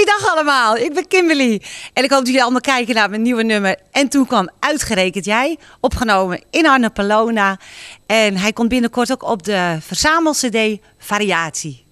Goedendag allemaal, ik ben Kimberly. En ik hoop dat jullie allemaal kijken naar mijn nieuwe nummer. En toen kwam Uitgerekend Jij, opgenomen in Arne Palona. En hij komt binnenkort ook op de verzamel-cd Variatie.